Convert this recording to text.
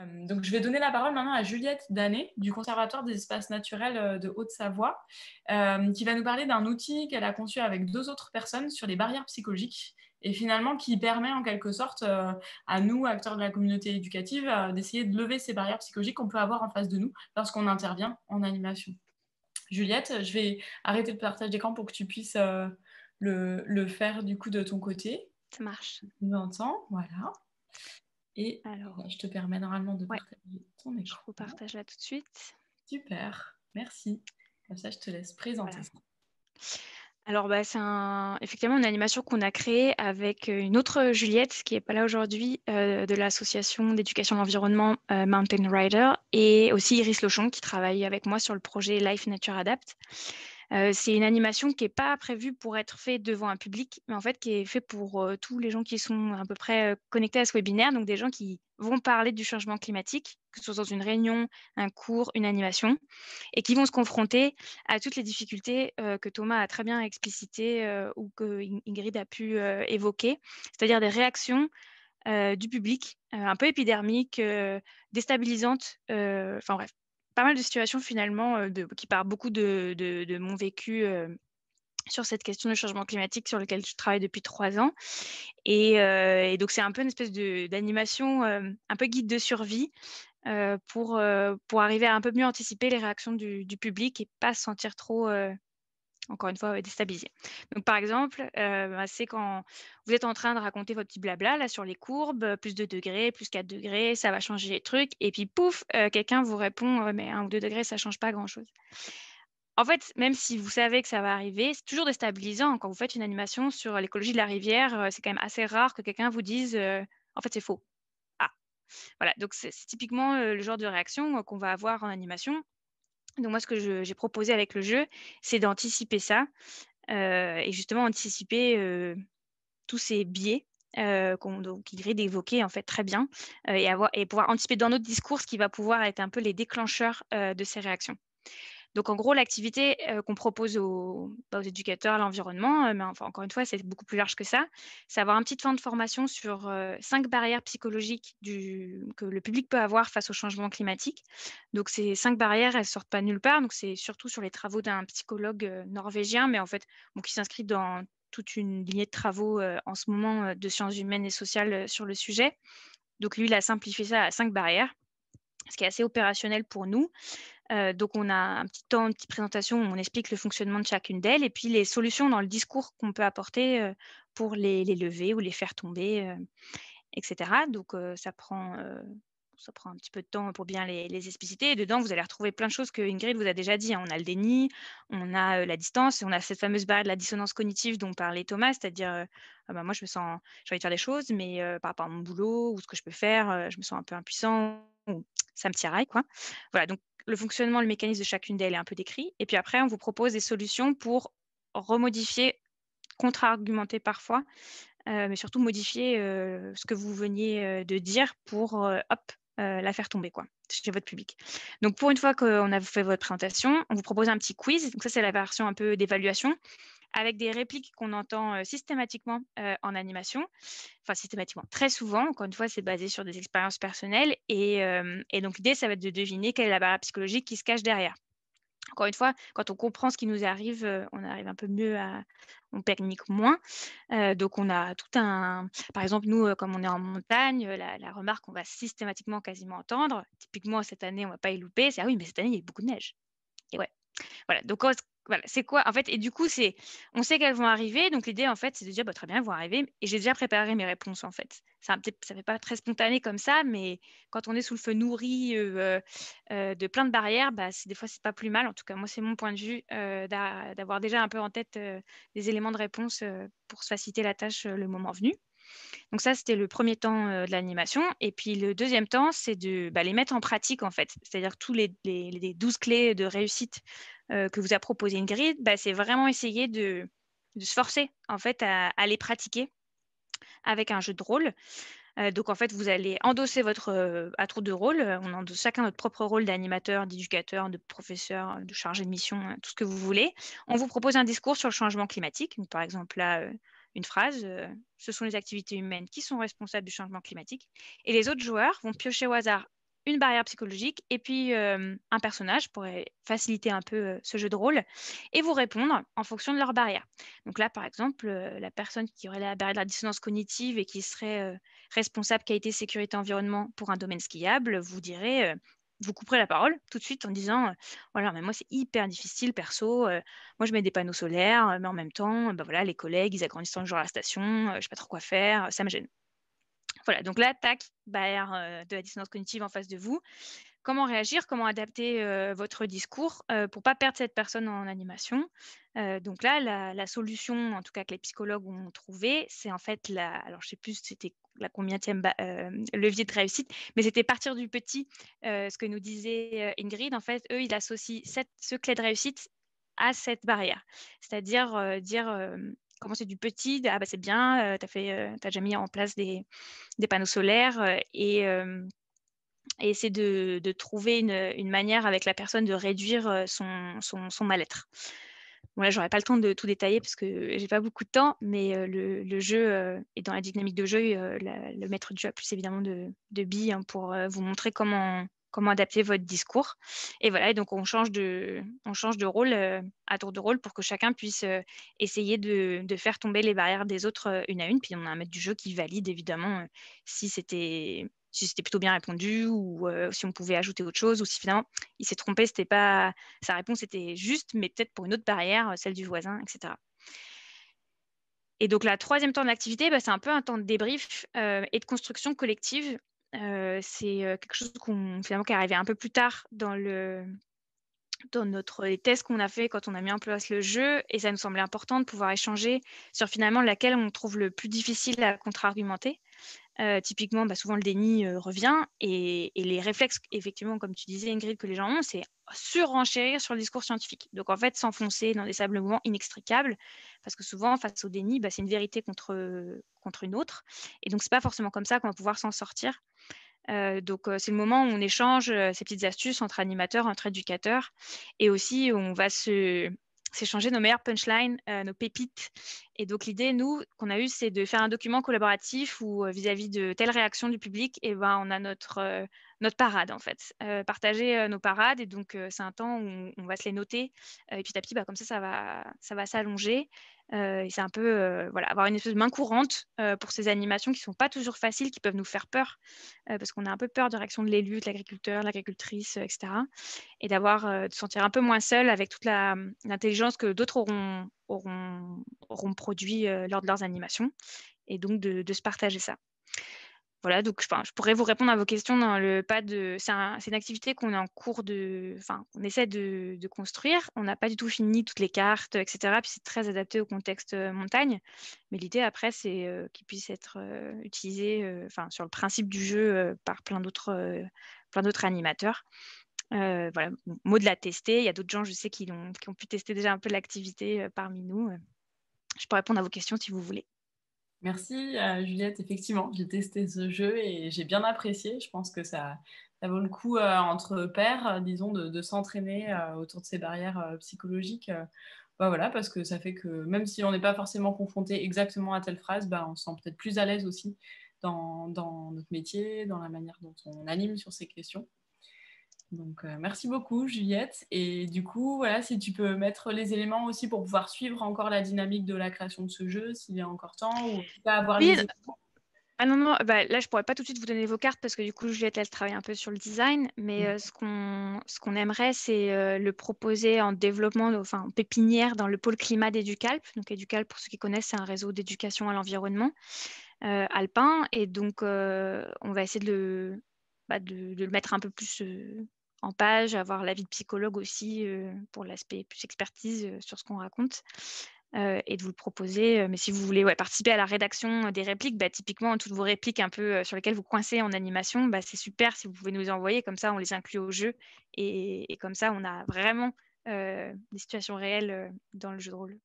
Euh, donc, je vais donner la parole maintenant à Juliette Danet du Conservatoire des espaces naturels euh, de Haute-Savoie, euh, qui va nous parler d'un outil qu'elle a conçu avec deux autres personnes sur les barrières psychologiques et finalement qui permet en quelque sorte à nous, acteurs de la communauté éducative, d'essayer de lever ces barrières psychologiques qu'on peut avoir en face de nous lorsqu'on intervient en animation. Juliette, je vais arrêter le partage d'écran pour que tu puisses le, faire du coup de ton côté. Ça marche. Tu m'entends Voilà. Et Alors, bah, je te permets normalement de partager ton écran. Je partage là tout de suite. Super, merci. Comme ça, je te laisse présenter Alors, bah, c'est effectivement une animation qu'on a créée avec euh, une autre Juliette qui n'est pas là aujourd'hui, euh, de l'association d'éducation à l'environnement euh, Mountain Rider, et aussi Iris Lochon qui travaille avec moi sur le projet Life Nature Adapt c'est une animation qui n'est pas prévue pour être faite devant un public, mais en fait qui est faite pour tous les gens qui sont à peu près connectés à ce webinaire, donc des gens qui vont parler du changement climatique, que ce soit dans une réunion, un cours, une animation, et qui vont se confronter à toutes les difficultés que Thomas a très bien explicitées ou que Ingrid a pu évoquer, c'est-à-dire des réactions du public, un peu épidermiques, déstabilisantes, enfin bref, pas mal de situations finalement qui partent beaucoup de, mon vécu sur cette question du changement climatique sur lequel je travaille depuis trois ans. Et, donc, c'est un peu une espèce d'animation, un peu guide de survie pour, pour arriver à un peu mieux anticiper les réactions du, du public et pas se sentir trop encore une fois, déstabiliser. Donc, par exemple, euh, bah, c'est quand vous êtes en train de raconter votre petit blabla là, sur les courbes, euh, plus 2 degrés, plus 4 degrés, ça va changer les trucs, et puis pouf, euh, quelqu'un vous répond, mais 1 ou 2 degrés, ça ne change pas grand-chose. En fait, même si vous savez que ça va arriver, c'est toujours déstabilisant. Quand vous faites une animation sur l'écologie de la rivière, c'est quand même assez rare que quelqu'un vous dise, en fait, c'est faux. Ah, voilà, donc c'est typiquement le genre de réaction qu'on va avoir en animation. Donc moi, ce que j'ai proposé avec le jeu, c'est d'anticiper ça euh, et justement anticiper euh, tous ces biais euh, qu'il d'évoquer en fait très bien euh, et, avoir, et pouvoir anticiper dans notre discours ce qui va pouvoir être un peu les déclencheurs de ces réactions. Donc, en gros, l'activité euh, qu'on propose bah, aux, éducateurs, à l'environnement, mais euh, ben, encore une fois, c'est beaucoup plus large que ça, c'est avoir un petit fin de formation sur euh, cinq barrières psychologiques que le public peut avoir face au changement climatique. Donc, ces cinq barrières, elles ne sortent pas nulle part. Donc, c'est surtout sur les travaux d'un psychologue norvégien, mais en fait, qui s'inscrit dans toute une lignée de travaux en ce moment de sciences humaines et sociales sur le sujet. Donc, lui, il a simplifié ça à cinq barrières ce qui est assez opérationnel pour nous. Euh, donc, on a un petit temps, une petite présentation où on explique le fonctionnement de chacune d'elles et puis les solutions dans le discours qu'on peut apporter euh, pour les, lever ou les faire tomber, euh, etc. Donc, ça prend, ça, prend, un petit peu de temps pour bien les, expliciter. Et dedans, vous allez retrouver plein de choses que Ingrid vous a déjà dit. Hein. On a le déni, on a la distance on a cette fameuse barre de la dissonance cognitive dont parlait Thomas, c'est-à-dire ah bah, moi, je me sens, j'ai envie de faire des choses, mais par rapport à mon boulot ou ce que je peux faire, je me sens un peu impuissant. ça me tiraille, quoi. Voilà, donc le fonctionnement, le mécanisme de chacune d'elles est un peu décrit. Et puis après, on vous propose des solutions pour remodifier, contre-argumenter parfois, euh, mais surtout modifier euh, ce que vous veniez euh, de dire pour la faire tomber quoi, chez votre public. Donc pour une fois qu'on a fait votre présentation, on vous propose un petit quiz. Donc ça, c'est la version un peu d'évaluation avec des répliques qu'on entend euh, systématiquement euh, en animation, enfin systématiquement très souvent, encore une fois c'est basé sur des expériences personnelles, et, euh, donc l'idée ça va être de deviner quelle est la barrière psychologique qui se cache derrière encore une fois, quand on comprend ce qui nous arrive, on arrive un peu mieux à, on technique moins. donc on a tout un, par exemple nous, comme on est en montagne, la, remarque qu'on va systématiquement quasiment entendre, typiquement cette année on ne va pas y louper, c'est ah oui mais cette année il y a beaucoup de neige. Et ouais, voilà. Donc c'est quoi en fait Et du coup, c'est, on sait qu'elles vont arriver, donc l'idée en fait, c'est de dire, bah, très bien, elles vont arriver, et j'ai déjà préparé mes réponses en fait. Ça, ça fait pas très spontané comme ça, mais quand on est sous le feu nourri euh, euh, euh, de plein de barrières, bah, des fois c'est pas plus mal. En tout cas, moi c'est mon point de vue d'avoir déjà un peu en tête des éléments de réponse pour se faciliter la tâche le moment venu. Donc ça, c'était le premier temps de l'animation. Et puis le deuxième temps, c'est de bah, les mettre en pratique, en fait. C'est-à-dire tous les, douze les, 12 clés de réussite euh, que vous a proposé une grille, bah, c'est vraiment essayer de, se forcer en fait à, les pratiquer avec un jeu de rôle. Euh, donc en fait, vous allez endosser votre euh, à trop de rôle. On endosse chacun notre propre rôle d'animateur, d'éducateur, de professeur, de chargé de mission, tout ce que vous voulez. On vous propose un discours sur le changement climatique. par exemple là une phrase, ce sont les activités humaines qui sont responsables du changement climatique, et les autres joueurs vont piocher au hasard une barrière psychologique et puis euh, un personnage pourrait faciliter un peu euh, ce jeu de rôle et vous répondre en fonction de leur barrière. Donc là, par exemple, euh, la personne qui aurait la barrière de la dissonance cognitive et qui serait responsable qualité sécurité environnement pour un domaine skiable, vous direz, vous couperez la parole tout de suite en disant, voilà, mais moi c'est hyper difficile perso, moi je mets des panneaux solaires, mais en même temps, bah voilà, les collègues, ils agrandissent toujours la station, je sais pas trop quoi faire, ça me gêne. Voilà, donc l'attaque tac, barrière euh, de la dissonance cognitive en face de vous. Comment réagir, comment adapter euh, votre discours euh, pour ne pas perdre cette personne en animation. donc là, la, solution, en tout cas que les psychologues ont trouvé, c'est en fait la, alors je sais plus c'était la combienième levier de réussite, mais c'était partir du petit, ce que nous disait Ingrid. En fait, eux, ils associent cette, ce clé de réussite à cette barrière, c'est-à-dire dire commencer du petit, ah bah c'est bien, euh, tu as, euh, déjà mis en place des, panneaux solaires euh, et, essayer de, trouver une, manière avec la personne de réduire son, mal-être. Bon là, j'aurais pas le temps de tout détailler parce que je n'ai pas beaucoup de temps, mais le, jeu est dans la dynamique de jeu, le maître du jeu a plus évidemment de, billes hein, pour vous montrer comment comment adapter votre discours. Et voilà, et donc on change de, on change de rôle euh, à tour de rôle pour que chacun puisse euh, essayer de, faire tomber les barrières des autres euh, une à une. Puis on a un maître du jeu qui valide évidemment si c'était si c'était plutôt bien répondu ou si on pouvait ajouter autre chose ou si finalement il s'est trompé, c'était pas sa réponse était juste, mais peut-être pour une autre barrière, celle du voisin, etc. Et donc, la troisième temps d'activité, bah, c'est un peu un temps de débrief et de construction collective euh, c'est euh, quelque chose qu'on finalement qui est arrivé un peu plus tard dans le dans notre les tests qu'on a fait quand on a mis en place le jeu et ça nous semblait important de pouvoir échanger sur finalement laquelle on trouve le plus difficile à contre-argumenter typiquement, bah, souvent le déni revient et, les réflexes, effectivement, comme tu disais, Ingrid, que les gens ont, c'est surenchérir sur le discours scientifique. Donc, en fait, s'enfoncer dans des sables mouvants inextricables, parce que souvent, face au déni, bah, c'est une vérité contre, contre une autre. Et donc, c'est pas forcément comme ça qu'on va pouvoir s'en sortir. donc c'est le moment où on échange ces petites astuces entre animateurs, entre éducateurs, et aussi où on va se, s'échanger nos meilleures punchlines, euh, nos pépites. Et donc l'idée, nous, qu'on a eue, c'est de faire un document collaboratif où euh, vis-à-vis de telles réactions du public, et eh ben, on a notre euh, notre parade en fait, partager nos parades et donc c'est un temps où on, va se les noter et puis à petit bah, comme ça ça va ça va s'allonger et c'est un peu voilà avoir une espèce de main courante pour ces animations qui ne sont pas toujours faciles qui peuvent nous faire peur parce qu'on a un peu peur de réaction de l'élu, de l'agriculteur, de l'agricultrice etc et d'avoir de sentir un peu moins seul avec toute mmh, l'intelligence que d'autres auront auront produit lors de leurs animations et donc de, de se partager ça donc je pourrais vous répondre à vos questions dans le pas de. C'est une activité qu'on est en cours de. Enfin, on essaie de, construire. On n'a pas du tout fini toutes les cartes, etc. Puis c'est très adapté au contexte euh, montagne. Mais l'idée après, c'est euh, qu'il puisse être euh, utilisé enfin, sur le principe du jeu par plein d'autres plein animateurs. voilà, mot de la tester. Il y a d'autres gens, je sais, qui ont, pu tester déjà un peu l'activité parmi nous. Je pourrais répondre à vos questions si vous voulez. Merci euh, Juliette, effectivement, j'ai testé ce jeu et j'ai bien apprécié. Je pense que ça, vaut le coup euh, entre pairs, euh, disons, de, s'entraîner autour de ces barrières psychologiques. Bah, voilà, parce que ça fait que même si on n'est pas forcément confronté exactement à telle phrase, bah, on se sent peut-être plus à l'aise aussi dans, notre métier, dans la manière dont on anime sur ces questions. Donc, euh, merci beaucoup, Juliette. Et du coup, voilà, si tu peux mettre les éléments aussi pour pouvoir suivre encore la dynamique de la création de ce jeu, s'il y a encore temps, ou pas avoir euh, Ah non, non, bah, là, je ne pourrais pas tout de suite vous donner vos cartes parce que du coup, Juliette, elle travaille un peu sur le design, mais mm. euh, ce qu'on ce qu'on aimerait, c'est le proposer en développement, enfin, en pépinière dans le pôle climat d'Educalp. Donc, Educalp, pour ceux qui connaissent, c'est un réseau d'éducation à l'environnement alpin. Et donc, on va essayer de le, bah, de, mettre un peu plus en page, avoir l'avis de psychologue aussi euh, pour l'aspect plus expertise euh, sur ce qu'on raconte. Euh, et de vous le proposer. Mais si vous voulez participer à la rédaction des répliques, bah, typiquement toutes vos répliques un peu sur lesquelles vous coincez en animation, bah, c'est super si vous pouvez nous les envoyer, comme ça on les inclut au jeu et, comme ça on a vraiment des situations réelles dans le jeu de rôle.